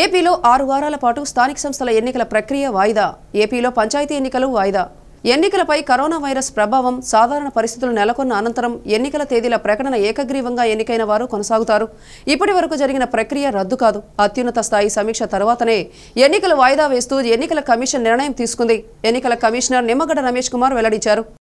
ఏపీలో ఆరు వారాల పాటు స్థానిక సంస్థల ఎన్నికల ప్రక్రియ వాయిదా ఏపీలో పంచాయతీ ఎన్నికలు వాయిదా ఎన్నికలపై కరోనా వైరస్ ప్రభావం సాధారణ పరిస్థితులు నెలకొన్న అనంతరం ఎన్నికల తేదీల ప్రకటన ఏకగ్రీవంగా ఎన్నికైన వారు కొనసాగుతారు ఇప్పటి వరకు జరిగిన ప్రక్రియ రద్దు కాదు అత్యున్నత స్థాయి సమీక్ష తర్వాతనే ఎన్నికలు వాయిదా వేస్తూ ఎన్నికల కమిషన్ నిర్ణయం తీసుకుంది ఎన్నికల కమిషనర్ నిమ్మగడ్డ రమేష్ కుమార్ వెల్లడించారు